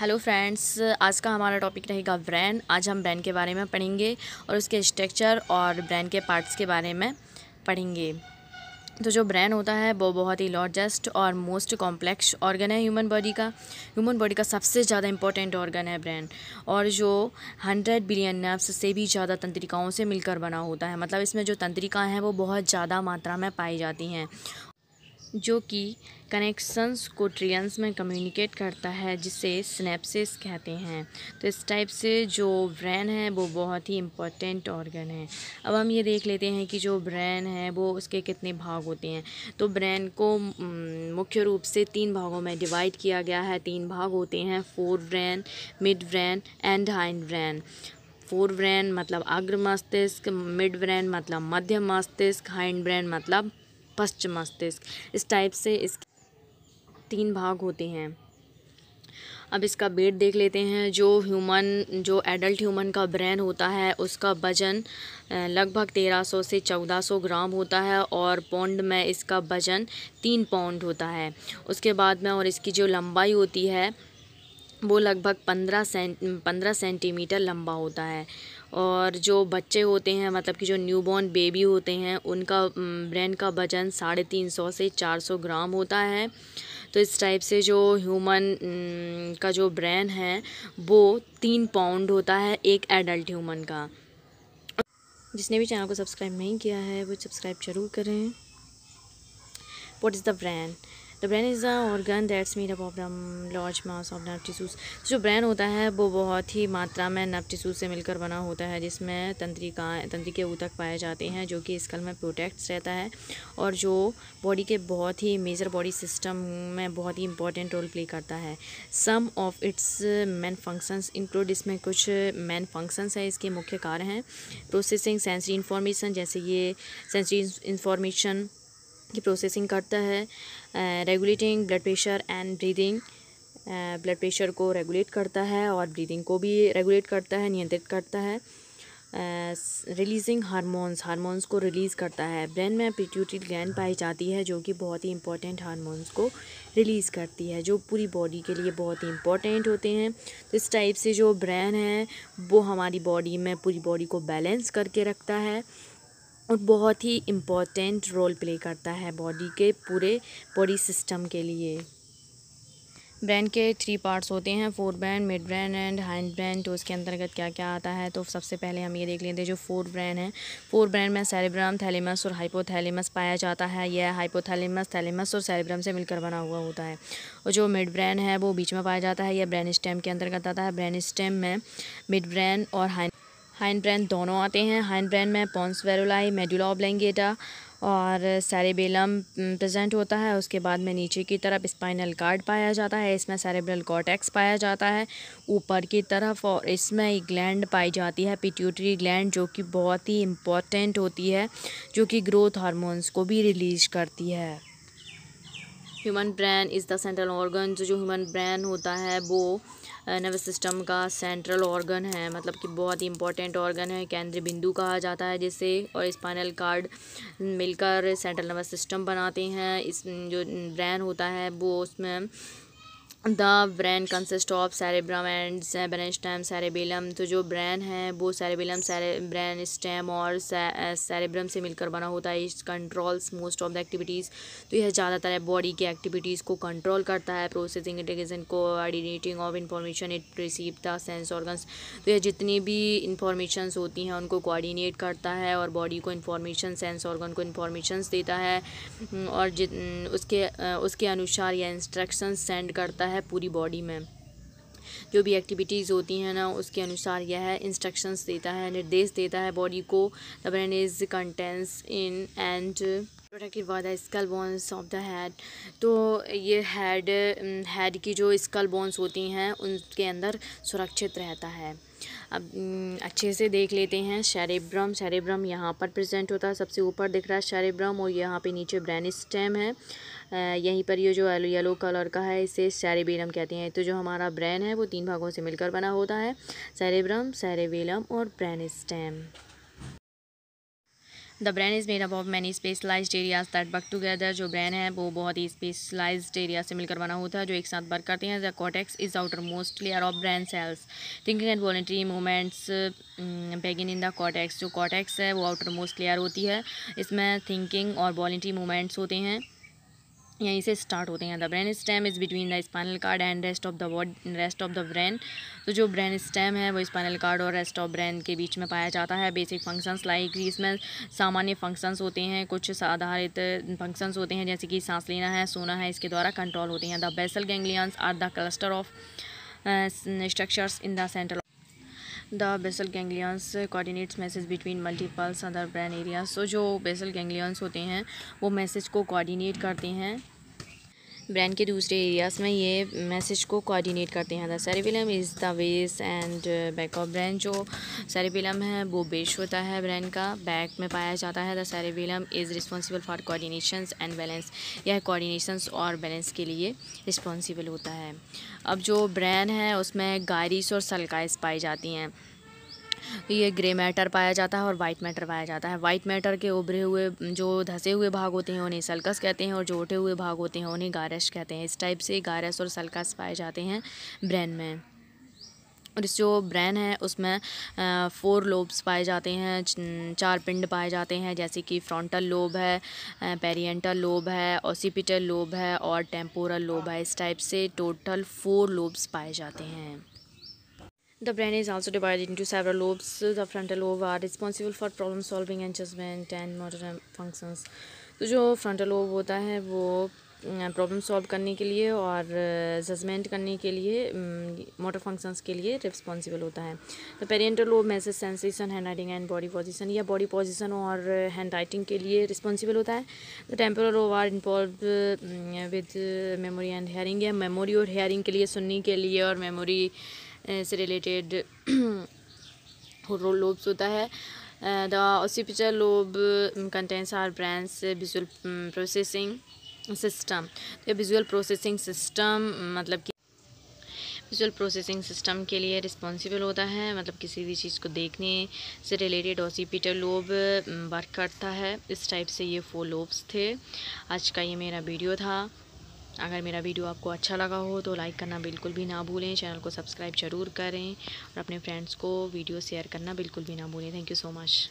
Hello friends आज का हमारा टॉपिक रहेगा ब्रेन आज हम ब्रेन के बारे में पढ़ेंगे और उसके स्ट्रक्चर और ब्रेन के पार्ट्स के बारे में पढ़ेंगे तो जो ब्रेन होता है वो बहुत ही लार्जेस्ट और मोस्ट कॉम्प्लेक्स ऑर्गन है ह्यूमन बॉडी का ह्यूमन बॉडी का सबसे ज़्यादा इंपॉर्टेंट ऑर्गन है ब्रेन और जो हंड्रेड बिलियन नर्व्स से भी ज़्यादा तंत्रिकाओं से मिलकर बना होता है मतलब इसमें जो तंत्रिका हैं वो बहुत ज़्यादा मात्रा में पाई जाती हैं जो कि कनेक्शंस को ट्रियंस में कम्युनिकेट करता है जिसे स्नैपसिस कहते हैं तो इस टाइप से जो ब्रेन है वो बहुत ही इम्पोर्टेंट ऑर्गन है अब हम ये देख लेते हैं कि जो ब्रेन है वो उसके कितने भाग होते हैं तो ब्रेन को मुख्य रूप से तीन भागों में डिवाइड किया गया है तीन भाग होते हैं forebrain midbrain and hindbrain forebrain मतलब अग्र मस्तिष्क मिड ब्रेन मतलब मध्य मस्तिष्क हाइंड ब्रेन मतलब पश्च मस्तिष्क इस टाइप से इसके तीन भाग होते हैं अब इसका वेट देख लेते हैं जो ह्यूमन जो एडल्ट ह्यूमन का ब्रेन होता है उसका वजन लगभग 1300 से 1400 ग्राम होता है और पौंड में इसका वजन तीन पौंड होता है उसके बाद में और इसकी जो लंबाई होती है वो लगभग पंद्रह सेंट पंद्रह सेंटीमीटर लंबा होता है और जो बच्चे होते हैं मतलब कि जो न्यूबॉर्न बेबी होते हैं उनका ब्रेन का वज़न साढ़े तीन सौ से चार सौ ग्राम होता है तो इस टाइप से जो ह्यूमन का जो ब्रेन है वो तीन पाउंड होता है एक एडल्ट ह्यूमन का जिसने भी चैनल को सब्सक्राइब नहीं किया है वो सब्सक्राइब जरूर करें what is the brand the brain is the organ that's made up of the mass of nerve tissues जो ब्रेन होता है वो बहुत ही मात्रा में नर्व टिशूज़ से मिलकर बना होता है जिसमें तंत्री का तंत्रिका तंत्रिके ऊतक पाए जाते हैं जो कि स्कल में प्रोटेक्ट्स रहता है और जो बॉडी के बहुत ही मेजर बॉडी सिस्टम में बहुत ही इंपॉर्टेंट रोल प्ले करता है some of its main functions include इसमें कुछ मैन uh, फंक्शंस हैं इसके मुख्य कार्य हैं प्रोसेसिंग सेंसरी इंफॉर्मेशन जैसे ये सेंसरी इंफॉर्मेशन की प्रोसेसिंग करता है regulating blood pressure and breathing blood pressure को रेगुलेट करता है और ब्रीदिंग को भी रेगुलेट करता है नियंत्रित करता है रिलीजिंग हारमोन्स हारमोन्स को रिलीज़ करता है ब्रेन में पिट्यूटरी ग्लैंड पाई जाती है जो कि बहुत ही इंपॉर्टेंट हारमोन्स को रिलीज़ करती है जो पूरी बॉडी के लिए बहुत ही इंपॉर्टेंट होते हैं तो इस टाइप से जो ब्रेन है वो हमारी बॉडी में पूरी बॉडी को बैलेंस करके रखता है और बहुत ही इम्पोर्टेंट रोल प्ले करता है बॉडी के पूरे बॉडी सिस्टम के लिए ब्रेन के थ्री पार्ट्स होते हैं forebrain midbrain and hindbrain तो उसके अंतर्गत क्या क्या आता है तो सबसे पहले हम ये देख लेते हैं जो फोर ब्रेन है फोर ब्रेन में सेरेब्रम थैलेमस और हाइपोथैलेमस पाया जाता है यह हाइपोथैलेमस थैलेमस और सेरेब्रम से मिलकर बना हुआ होता है और जो मिड ब्रेन है वो बीच में पाया जाता है यह ब्रेन स्टेम के अंतर्गत आता है ब्रेन स्टेम में मिड ब्रेन और हैंड हाइन ब्रैन दोनों आते हैं हाइन ब्रैन में पॉन्स वेरोलाई मेडुला ऑब्लेंगेटा और सेरेबेलम प्रेजेंट होता है उसके बाद में नीचे की तरफ स्पाइनल कार्ड पाया जाता है इसमें सेरेब्रल कॉटेक्स पाया जाता है ऊपर की तरफ और इसमें एक ग्लैंड पाई जाती है पिट्यूटरी ग्लैंड जो कि बहुत ही इम्पॉर्टेंट होती है जो कि ग्रोथ हार्मोन्स को भी रिलीज करती है human brain is the central organ जो जो ह्यूमन ब्रेन होता है वो नर्वस सिस्टम का सेंट्रल ऑर्गन है मतलब कि बहुत ही इंपॉर्टेंट ऑर्गन है केंद्रीय बिंदु कहा जाता है जिसे और स्पाइनल कार्ड मिलकर सेंट्रल नर्वस सिस्टम बनाते हैं इस जो ब्रेन होता है वो उसमें the brain consist of cerebrum and brain cerebellum तो जो ब्रेन है वो सेरेबेलम सेरे ब्रेन स्टैम और सेरेब्रम से मिलकर बना होता है इस controls most of the activities तो यह ज़्यादातर है बॉडी की एक्टिविटीज़ को कंट्रोल करता है प्रोसेसिंग इंटेग्रेशन को of information it receive the sense organs तो यह जितनी भी इंफॉर्मेशन होती हैं उनको कोऑर्डिनेट करता है और बॉडी को इंफॉर्मेशन सेंस ऑर्गन को इंफॉर्मेशन देता है और जित उसके उसके अनुसार यह इंस्ट्रक्शन सेंड करता है है पूरी बॉडी में जो भी एक्टिविटीज़ होती हैं ना उसके अनुसार यह है इंस्ट्रक्शंस देता है निर्देश देता है बॉडी को the brain is contains in and की बात है skull bones of the head तो ये हेड हेड की जो स्कल बोन्स होती हैं उनके अंदर सुरक्षित रहता है अब अच्छे से देख लेते हैं शेरेब्रम शेरेब्रम यहाँ पर प्रेजेंट होता है सबसे ऊपर दिख रहा है शेरेब्रम और यहाँ पे नीचे ब्रेन स्टेम है यहीं पर ये जो येलो येलो कलर का है इसे शेरेबेलम कहते हैं तो जो हमारा ब्रेन है वो तीन भागों से मिलकर बना होता है शेरेब्रम सेरेबेलम और brain stem the brain is made up of many specialised areas that work together जो ब्रैन है वो बहुत ही स्पेशलाइज्ड एरिया से मिलकर बना होता है जो एक साथ वर्क करते हैं the cortex is outermost layer of brain cells thinking and voluntary movements begin in the cortex जो कॉटेक्स है वो आउटर मोस्ट लेयर होती है इसमें थिंकिंग और वॉलेंट्री मूवमेंट्स होते हैं यहीं से स्टार्ट होते हैं the brain stem is between the spinal cord and rest of the body rest of the brain तो जो ब्रेन स्टेम है वो स्पाइनल कार्ड और रेस्ट ऑफ ब्रेन के बीच में पाया जाता है बेसिक फंक्शंस लाइक इसमें सामान्य फंक्शंस होते हैं कुछ आधारित फंक्शंस होते हैं जैसे कि सांस लेना है सोना है इसके द्वारा कंट्रोल होते हैं the basal ganglions are the cluster of structures in the central the basal ganglions coordinates message between multiples other brain area so जो बेसल गेंगलियंस होते हैं वो मैसेज को कोऑर्डिनेट करते हैं ब्रेन के दूसरे एरियाज़ में ये मैसेज को कोऑर्डिनेट करते हैं the film is the base and back of brain जो फिल्म है वो बेश होता है ब्रेन का बैक में पाया जाता है the film is responsible for coordination and balance यह कोऑर्डिनेशन और बैलेंस के लिए रिस्पॉन्सिबल होता है अब जो ब्रेन है उसमें गारिस और सलकाइस पाई जाती हैं ये ग्रे मैटर पाया जाता है और वाइट मैटर पाया जाता है वाइट मैटर के उभरे हुए जो धसे हुए भाग होते हैं उन्हें सल्कस कहते हैं और जो उठे हुए भाग होते हैं उन्हें गारस कहते हैं इस टाइप से गारस और सल्कस पाए जाते हैं ब्रेन में और इस जो ब्रेन है उसमें फोर लोब्स पाए जाते हैं चार पिंड पाए जाते हैं जैसे कि फ्रंटल लोब है पेरिएंटल लोब है ओसीपिटल लोब है और टेम्पोरल लोब है इस टाइप से टोटल फोर लोब्स पाए जाते हैं The brain is also divided into several lobes. The frontal lobe are responsible for problem solving and judgment and motor functions. तो जो frontal lobe होता है वो प्रॉब्लम सॉल्व करने के लिए और जजमेंट करने के लिए मोटर फंक्शंस के लिए रिस्पॉन्सिबल होता है तो parietal lobe message sensation handwriting and body position या बॉडी पोजीशन और हैंड राइटिंग के लिए रिस्पॉन्सिबल होता है तो temporal lobe are involved with memory and hearing या मेमोरी और हेयरिंग के लिए सुनने के लिए और मेमोरी से रिलेटेड लोब्स होता है the the lobe contains are brands visual processing system visual processing system मतलब कि विजुअल प्रोसेसिंग सिस्टम के लिए रिस्पॉन्सिबल होता है मतलब किसी भी चीज़ को देखने से रिलेटेड ऑसीपिटल लोब वर्क करता है इस टाइप से ये फोर लोब्स थे आज का ये मेरा वीडियो था अगर मेरा वीडियो आपको अच्छा लगा हो तो लाइक करना बिल्कुल भी ना भूलें चैनल को सब्सक्राइब ज़रूर करें और अपने फ्रेंड्स को वीडियो शेयर करना बिल्कुल भी ना भूलें थैंक यू सो मच